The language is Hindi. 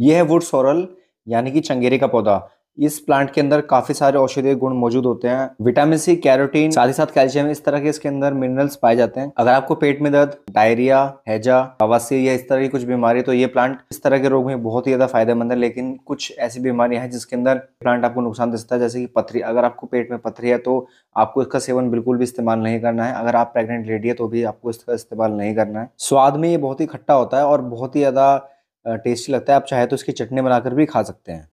ये है वुड सोरल यानी कि चंगेरी का पौधा इस प्लांट के अंदर काफी सारे औषधीय गुण मौजूद होते हैं विटामिन सी कैरोटीन साथ ही साथ कैल्शियम इस तरह के इसके अंदर मिनरल्स पाए जाते हैं अगर आपको पेट में दर्द डायरिया हैजा बवासीर या इस तरह की कुछ बीमारी तो ये प्लांट इस तरह के रोग में बहुत ही ज्यादा फायदेमंद है लेकिन कुछ ऐसी बीमारियां हैं जिसके अंदर प्लांट आपको नुकसान दे सकता है जैसे कि पथरी अगर आपको पेट में पथरी है तो आपको इसका सेवन बिल्कुल भी इस्तेमाल नहीं करना है अगर आप प्रेगनेंट लेडी है तो भी आपको इसका इस्तेमाल नहीं करना है स्वाद में ये बहुत ही खट्टा होता है और बहुत ही ज्यादा टेस्टी लगता है आप चाहे तो इसकी चटनी बनाकर भी खा सकते हैं